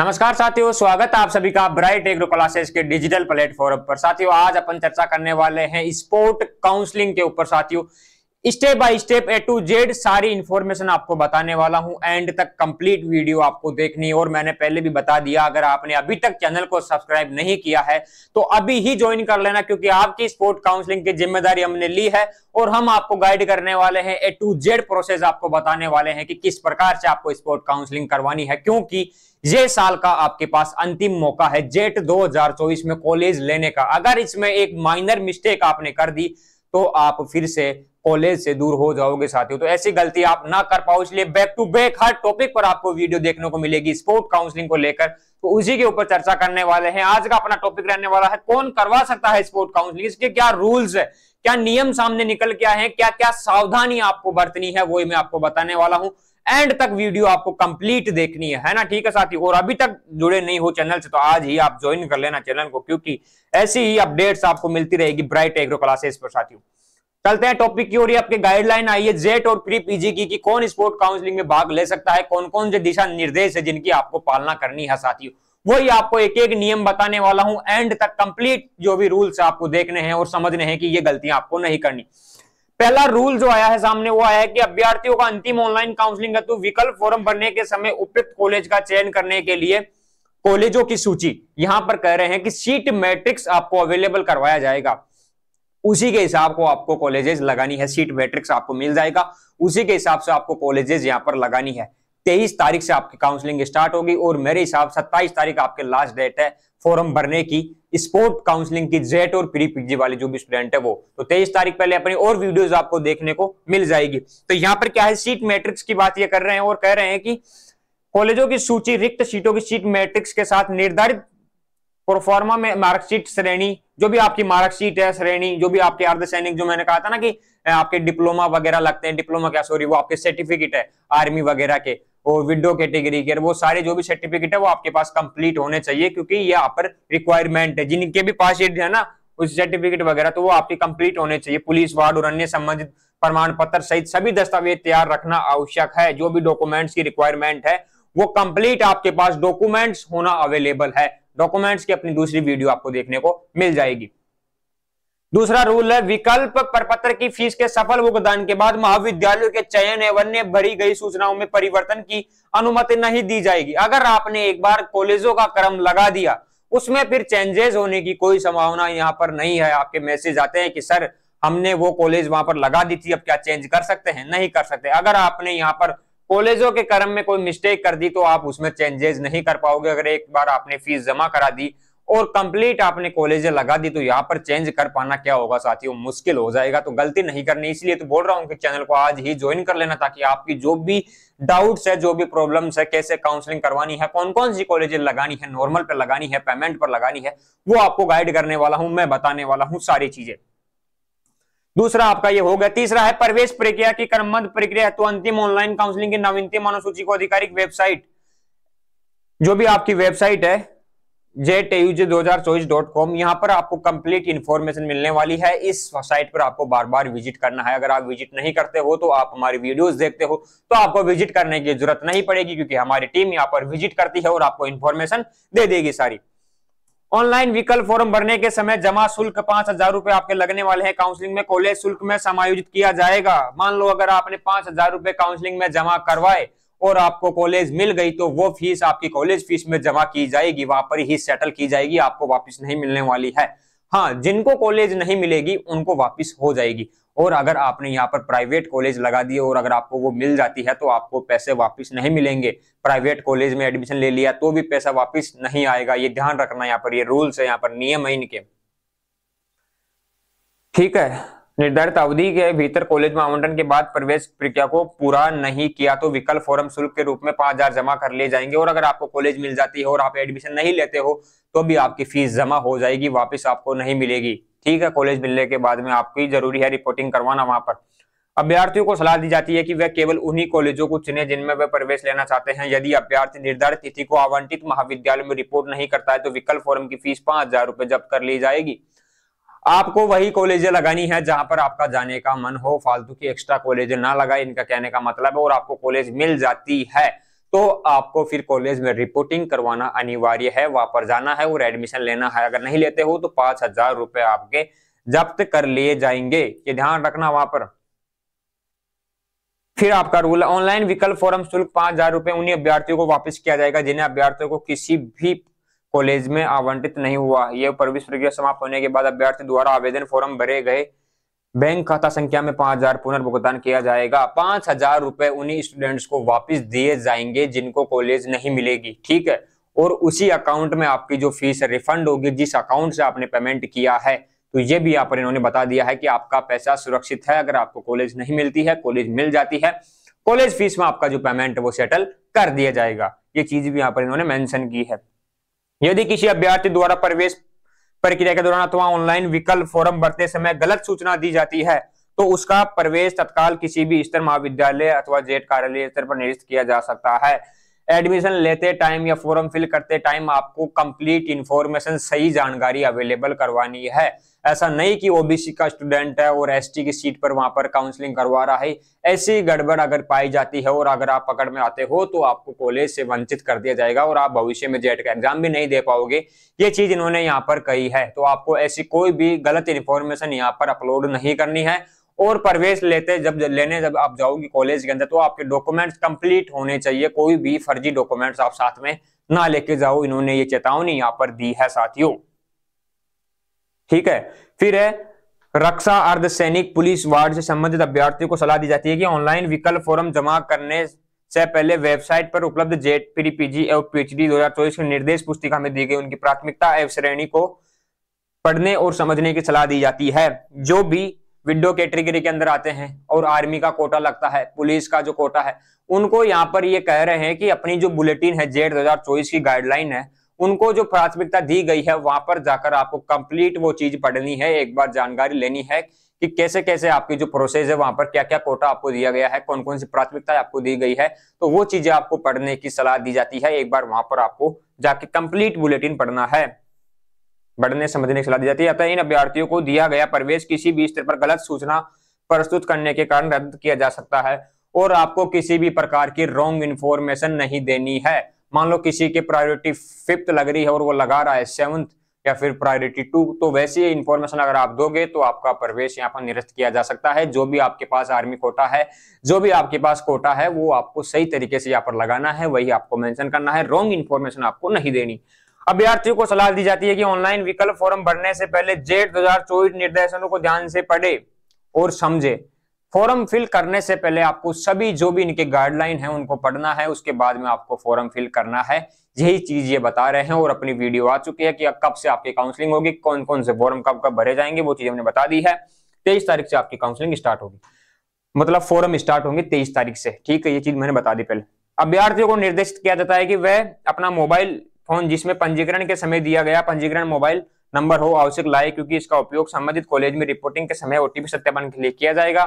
नमस्कार साथियों स्वागत है आप सभी का ब्राइट एग्रो क्लासेस के डिजिटल प्लेटफॉर्म पर साथियों आज अपन चर्चा करने वाले हैं स्पोर्ट काउंसलिंग के ऊपर साथियों step by step A to Z सारी इंफॉर्मेशन आपको बताने वाला हूं एंड तक कंप्लीट वीडियो आपको देखनी और मैंने पहले भी बता दिया अगर आपने अभी तक चैनल को सब्सक्राइब नहीं किया है तो अभी ही ज्वाइन कर लेना क्योंकि आपकी स्पोर्ट काउंसलिंग की जिम्मेदारी हमने ली है और हम आपको गाइड करने वाले हैं ए टू जेड प्रोसेस आपको बताने वाले हैं कि किस प्रकार से आपको स्पोर्ट काउंसलिंग करवानी है क्योंकि ये साल का आपके पास अंतिम मौका है जेट 2024 में कॉलेज लेने का अगर इसमें एक माइनर मिस्टेक आपने कर दी तो आप फिर से कॉलेज से दूर हो जाओगे साथियों तो ऐसी गलती आप ना कर पाओ इसलिए बैक टू बैक हर टॉपिक पर आपको वीडियो देखने को मिलेगी स्पोर्ट काउंसलिंग को लेकर तो उसी के ऊपर चर्चा करने वाले हैं आज का अपना टॉपिक रहने वाला है कौन करवा सकता है स्पोर्ट काउंसलिंग इसके क्या रूल्स है क्या नियम सामने निकल के आए हैं क्या क्या सावधानी आपको बरतनी है वही मैं आपको बताने वाला हूं एंड तक वीडियो आपको कंप्लीट देखनी है है ना ठीक है साथी और अभी तक जुड़े नहीं हो चैनल से तो आज ही आप ज्वाइन कर लेना चैनल को क्योंकि ऐसी ही अपडेट्स आपको मिलती रहेगी ब्राइट एग्रो क्लासेस पर साथियों चलते हैं टॉपिक की ओर आपके गाइडलाइन आई है जेट और प्री पीजी की कि कौन स्पोर्ट काउंसिलिंग में भाग ले सकता है कौन कौन से दिशा निर्देश है जिनकी आपको पालना करनी है साथियों वही आपको एक एक नियम बताने वाला हूं एंड तक कंप्लीट जो भी रूल्स आपको देखने हैं और समझने हैं कि ये गलतियां आपको नहीं करनी पहला रूल जो आया है सामने वो आया है कि अभ्यर्थियों का अंतिम ऑनलाइन काउंसलिंग हेतु विकल्प फॉर्म भरने के समय उपयुक्त कॉलेज का चयन करने के लिए कॉलेजों की सूची यहां पर कह रहे हैं कि सीट मैट्रिक्स आपको अवेलेबल करवाया जाएगा उसी के हिसाब को आपको कॉलेजेस लगानी है सीट मैट्रिक्स आपको मिल जाएगा उसी के हिसाब से आपको कॉलेजेस यहां पर लगानी है तेईस तारीख से आपकी काउंसलिंग स्टार्ट होगी और मेरे हिसाब से सत्ताईस तारीख आपके लास्ट डेट है फॉर्म भरने की स्पोर्ट काउंसलिंग की जेट और प्री पीजी वाले जो भी स्टूडेंट है वो तो तेईस तारीख पहले अपनी और वीडियोस आपको देखने को मिल जाएगी तो यहाँ पर क्या है सीट मैट्रिक्स की बात ये कर रहे हैं और कह रहे हैं कि कॉलेजों की सूची रिक्त सीटों की सीट मैट्रिक्स के साथ निर्धारित प्रोफॉर्मा में मार्कशीट श्रेणी जो भी आपकी मार्कशीट है श्रेणी जो भी आपके अर्ध सैनिक जो मैंने कहा था ना कि आपके डिप्लोमा वगैरह लगते हैं डिप्लोमा क्या सॉरी वो आपके सर्टिफिकेट है आर्मी वगैरह के और विडो कैटेगरी के वो सारे जो भी सर्टिफिकेट है वो आपके पास कंप्लीट होने चाहिए क्योंकि ये यहाँ पर रिक्वायरमेंट है जिनके भी पास ये है ना उस सर्टिफिकेट वगैरह तो वो आपके कंप्लीट होने चाहिए पुलिस वार्ड और अन्य संबंधित प्रमाण पत्र सहित सभी दस्तावेज तैयार रखना आवश्यक है जो भी डॉक्यूमेंट्स की रिक्वायरमेंट है वो कंप्लीट आपके पास डॉक्यूमेंट्स होना अवेलेबल है डॉक्यूमेंट्स की अपनी दूसरी वीडियो आपको देखने को मिल जाएगी दूसरा रूल है विकल्प प्रपत्र की फीस के सफल भुगतान के बाद महाविद्यालयों के चयन एवं भरी गई सूचनाओं में परिवर्तन की अनुमति नहीं दी जाएगी अगर आपने एक बार कॉलेजों का क्रम लगा दिया उसमें फिर चेंजेस होने की कोई संभावना यहाँ पर नहीं है आपके मैसेज आते हैं कि सर हमने वो कॉलेज वहां पर लगा दी थी अब क्या चेंज कर सकते हैं नहीं कर सकते अगर आपने यहाँ पर कॉलेजों के क्रम में कोई मिस्टेक कर दी तो आप उसमें चेंजेस नहीं कर पाओगे अगर एक बार आपने फीस जमा करा दी और कंप्लीट आपने कॉलेज लगा दी तो यहाँ पर चेंज कर पाना क्या होगा साथियों मुश्किल हो जाएगा तो गलती नहीं करनी इसलिए तो बोल रहा हूँ कि चैनल को आज ही ज्वाइन कर लेना ताकि आपकी जो भी डाउट्स है जो भी प्रॉब्लम्स है कैसे काउंसलिंग करवानी है कौन कौन सी कॉलेज लगानी है नॉर्मल पर लगानी है पेमेंट पर लगानी है वो आपको गाइड करने वाला हूँ मैं बताने वाला हूँ सारी चीजें दूसरा आपका ये हो गया तीसरा है प्रवेश प्रक्रिया की क्रमबद्ध प्रक्रिया तो अंतिम ऑनलाइन काउंसलिंग की नवीनतम अनुसूची को आधिकारिक वेबसाइट जो भी आपकी वेबसाइट है जेट एयू जे दो हजार चौबीस डॉट कॉम यहाँ पर आपको कंप्लीट इन्फॉर्मेशन मिलने वाली है इस साइट पर आपको बार बार विजिट करना है अगर आप विजिट नहीं करते हो तो आप हमारी वीडियोस देखते हो तो आपको विजिट करने की जरूरत नहीं पड़ेगी क्योंकि हमारी टीम यहाँ पर विजिट करती है और आपको इन्फॉर्मेशन दे देगी सारी ऑनलाइन विकल्प फॉर्म भरने के समय जमा शुल्क पांच हजार रुपए आपके लगने वाले हैं काउंसलिंग में कॉलेज शुल्क में समायोजित किया जाएगा मान लो अगर आपने पांच हजार रुपए काउंसलिंग में जमा करवाए और आपको कॉलेज मिल गई तो वो फीस आपकी कॉलेज फीस में जमा की जाएगी वहां पर ही सेटल की जाएगी आपको वापस नहीं मिलने वाली है हाँ जिनको कॉलेज नहीं मिलेगी उनको वापस हो जाएगी और अगर आपने यहाँ पर प्राइवेट कॉलेज लगा दिए और अगर आपको वो मिल जाती है तो आपको पैसे वापस नहीं मिलेंगे प्राइवेट कॉलेज में एडमिशन ले लिया तो भी पैसा वापस नहीं आएगा ये ध्यान रखना यहाँ पर ये रूल्स है यहाँ पर नियम है इनके ठीक है निर्धारित अवधि के भीतर कॉलेज में आवंटन के बाद प्रवेश प्रक्रिया को पूरा नहीं किया तो विकल्प फॉरम शुल्क के रूप में पांच हजार जमा कर लिए जाएंगे और अगर आपको कॉलेज मिल जाती है और आप एडमिशन नहीं लेते हो तो भी आपकी फीस जमा हो जाएगी वापस आपको नहीं मिलेगी ठीक है कॉलेज मिलने के बाद में आपकी जरूरी है रिपोर्टिंग करवाना वहां पर अभ्यार्थियों को सलाह दी जाती है कि वह केवल उन्हीं कॉलेजों को चुने जिनमें वे प्रवेश लेना चाहते हैं यदि अभ्यर्थी निर्धारित तिथि को आवंटित महाविद्यालय में रिपोर्ट नहीं करता है तो विकल्प फॉरम की फीस पांच हजार रुपए जब्त कर ली जाएगी आपको वही कॉलेजें लगानी है जहां पर आपका जाने का मन हो फालतू की एक्स्ट्रा कॉलेज ना लगाए इनका कहने का मतलब है और आपको कॉलेज मिल जाती है तो आपको फिर कॉलेज में रिपोर्टिंग करवाना अनिवार्य है वहां पर जाना है और एडमिशन लेना है अगर नहीं लेते हो तो पांच हजार रुपए आपके जब्त कर लिए जाएंगे ये ध्यान रखना वहां पर फिर आपका रूल ऑनलाइन विकल्प फॉरम शुल्क पांच हजार रुपए उन्हीं अभ्यार्थियों को वापस किया जाएगा जिन्हें अभ्यार्थियों को किसी भी कॉलेज में आवंटित नहीं हुआ यह प्रवेश प्रक्रिया समाप्त होने के बाद अभ्यर्थी द्वारा आवेदन फॉर्म भरे गए बैंक खाता संख्या में पांच हजार पुनर्भुगतान किया जाएगा पांच हजार रुपए उन्हीं स्टूडेंट्स को वापस दिए जाएंगे जिनको कॉलेज नहीं मिलेगी ठीक है और उसी अकाउंट में आपकी जो फीस रिफंड होगी जिस अकाउंट से आपने पेमेंट किया है तो ये भी यहाँ पर इन्होंने बता दिया है कि आपका पैसा सुरक्षित है अगर आपको कॉलेज नहीं मिलती है कॉलेज मिल जाती है कॉलेज फीस में आपका जो पेमेंट है वो सेटल कर दिया जाएगा ये चीज भी यहाँ पर इन्होंने मैंशन की है यदि किसी अभ्यर्थी द्वारा प्रवेश प्रक्रिया के दौरान अथवा ऑनलाइन विकल्प फॉर्म भरते समय गलत सूचना दी जाती है तो उसका प्रवेश तत्काल किसी भी स्तर महाविद्यालय अथवा जेट कार्यालय स्तर पर निरस्त किया जा सकता है एडमिशन लेते टाइम या फॉर्म फिल करते टाइम आपको कंप्लीट इंफॉर्मेशन सही जानकारी अवेलेबल करवानी है ऐसा नहीं कि ओबीसी का स्टूडेंट है और एसटी की सीट पर वहां पर काउंसलिंग करवा रहा है ऐसी गड़बड़ अगर पाई जाती है और अगर आप पकड़ में आते हो तो आपको कॉलेज से वंचित कर दिया जाएगा और आप भविष्य में जेट e e का एग्जाम भी नहीं दे पाओगे ये चीज इन्होंने यहाँ पर कही है तो आपको ऐसी कोई भी गलत इन्फॉर्मेशन यहाँ पर अपलोड नहीं करनी है और प्रवेश लेते जब लेने जब आप जाओगे कॉलेज के अंदर तो आपके डॉक्यूमेंट्स कंप्लीट होने चाहिए कोई भी फर्जी डॉक्यूमेंट्स आप साथ में ना लेके जाओ इन्होंने ये चेतावनी यहाँ पर दी है साथियों ठीक है फिर है रक्षा अर्धसैनिक पुलिस वार्ड से संबंधित अभ्यर्थियों को सलाह दी जाती है कि ऑनलाइन विकल्प फॉर्म जमा करने से पहले वेबसाइट पर उपलब्ध जेट पीडीपीजी एवं पीएचडी 2024 के निर्देश पुस्तिका में दी गई उनकी प्राथमिकता एवं श्रेणी को पढ़ने और समझने की सलाह दी जाती है जो भी विडो कैटेगरी के अंदर आते हैं और आर्मी का कोटा लगता है पुलिस का जो कोटा है उनको यहाँ पर ये कह रहे हैं कि अपनी जो बुलेटिन है जेड 2024 की गाइडलाइन है उनको जो प्राथमिकता दी गई है वहां पर जाकर आपको कंप्लीट वो चीज पढ़नी है एक बार जानकारी लेनी है कि कैसे कैसे आपकी जो प्रोसेस है वहां पर क्या क्या कोटा आपको दिया गया है कौन कौन सी प्राथमिकता आपको दी गई है तो वो चीजें आपको पढ़ने की सलाह दी जाती है एक बार वहां पर आपको जाके कंप्लीट बुलेटिन पढ़ना है बढ़ने समझने की सलाह दी जाती है अतः इन अभ्यर्थियों को दिया गया प्रवेश किसी भी स्तर पर गलत सूचना प्रस्तुत करने के कारण रद्द किया जा सकता है और आपको किसी भी प्रकार की रॉन्ग इन्फॉर्मेशन नहीं देनी है मान लो किसी के प्रायोरिटी फिफ्थ लग रही है और वो लगा रहा है सेवंथ या फिर प्रायोरिटी टू तो वैसी इन्फॉर्मेशन अगर आप दोगे तो आपका प्रवेश यहाँ पर निरस्त किया जा सकता है जो भी आपके पास आर्मी कोटा है जो भी आपके पास कोटा है वो आपको सही तरीके से यहाँ पर लगाना है वही आपको मेंशन करना है रॉन्ग इन्फॉर्मेशन आपको नहीं देनी अभ्यार्थियों को सलाह दी जाती है कि ऑनलाइन विकल्प फॉर्म भरने से पहले जेट चौबीस निर्देशनों को ध्यान से पढ़े और समझे फॉर्म फिल करने से पहले आपको सभी जो भी इनके गाइडलाइन है उनको पढ़ना है उसके बाद में आपको फॉर्म फिल करना है यही चीज ये बता रहे हैं और अपनी वीडियो आ चुकी है कि कब से आपकी काउंसलिंग होगी कौन कौन से फॉर्म कब कब भरे जाएंगे वो चीज हमने बता दी है तेईस तारीख से आपकी काउंसलिंग स्टार्ट होगी मतलब फॉरम स्टार्ट होंगे तेईस तारीख से ठीक है ये चीज मैंने बता दी पहले अभ्यार्थियों को निर्देशित किया जाता है कि वह अपना मोबाइल फोन जिसमें पंजीकरण के समय दिया गया पंजीकरण मोबाइल नंबर हो आवश्यक लाए क्योंकि इसका उपयोग संबंधित कॉलेज में रिपोर्टिंग के समय ओटीपी सत्यापन के लिए किया जाएगा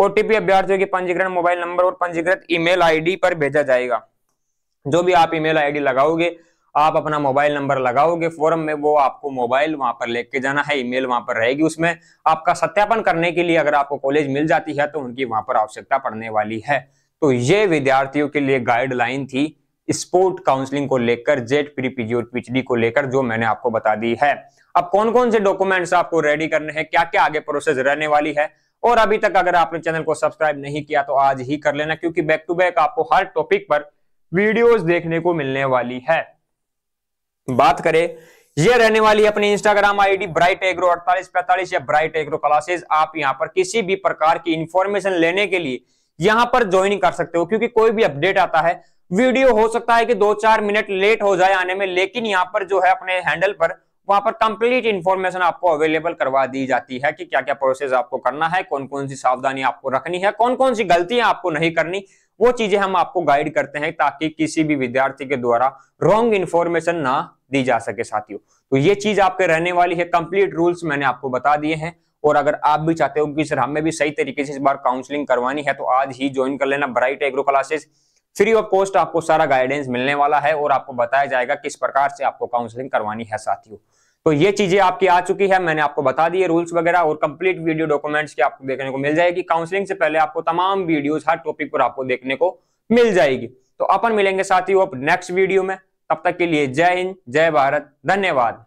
ओटीपी अभ्यर्थियों के पंजीकरण मोबाइल नंबर और पंजीकृत ईमेल आईडी पर भेजा जाएगा जो भी आप ईमेल आईडी लगाओगे आप अपना मोबाइल नंबर लगाओगे फॉर्म में वो आपको मोबाइल वहां पर लेके जाना है ईमेल वहां पर रहेगी उसमें आपका सत्यापन करने के लिए अगर आपको कॉलेज मिल जाती है तो उनकी वहां पर आवश्यकता पड़ने वाली है तो ये विद्यार्थियों के लिए गाइडलाइन थी स्पोर्ट काउंसलिंग को लेकर जेट प्री पीजी और पीएचडी को लेकर जो मैंने आपको बता दी है अब कौन कौन से डॉक्यूमेंट्स आपको रेडी करने हैं क्या क्या आगे प्रोसेस रहने वाली है और अभी तक अगर आपने चैनल को सब्सक्राइब नहीं किया तो आज ही कर लेना क्योंकि बैक टू बैक आपको हर टॉपिक पर वीडियोस देखने को मिलने वाली है बात करें ये रहने वाली है अपनी इंस्टाग्राम आईडी ब्राइट एग्रो अड़तालीस पैंतालीस या ब्राइट एग्रो क्लासेस आप यहाँ पर किसी भी प्रकार की इंफॉर्मेशन लेने के लिए यहाँ पर ज्वाइन कर सकते हो क्योंकि कोई भी अपडेट आता है वीडियो हो सकता है कि दो चार मिनट लेट हो जाए आने में लेकिन यहाँ पर जो है अपने हैंडल पर वहां पर कंप्लीट इन्फॉर्मेशन आपको अवेलेबल करवा दी जाती है कि क्या क्या प्रोसेस आपको करना है कौन कौन सी सावधानी आपको रखनी है कौन कौन सी गलतियां आपको नहीं करनी वो चीजें हम आपको गाइड करते हैं ताकि किसी भी विद्यार्थी के द्वारा रॉन्ग इन्फॉर्मेशन ना दी जा सके साथियों तो ये चीज आपके रहने वाली है कंप्लीट रूल्स मैंने आपको बता दिए हैं और अगर आप भी चाहते हो कि सर हमें भी सही तरीके से इस बार काउंसलिंग करवानी है तो आज ही ज्वाइन कर लेना Bright agro classes free of cost आपको सारा गाइडेंस मिलने वाला है और आपको बताया जाएगा किस प्रकार से आपको काउंसलिंग करवानी है साथियों तो ये चीजें आपकी आ चुकी है मैंने आपको बता दी रूल्स वगैरह और कंप्लीट वीडियो डॉक्यूमेंट्स की आपको देखने को मिल जाएगी काउंसलिंग से पहले आपको तमाम वीडियोस हर टॉपिक पर आपको देखने को मिल जाएगी तो अपन मिलेंगे साथियों अब नेक्स्ट वीडियो में तब तक के लिए जय हिंद जय भारत धन्यवाद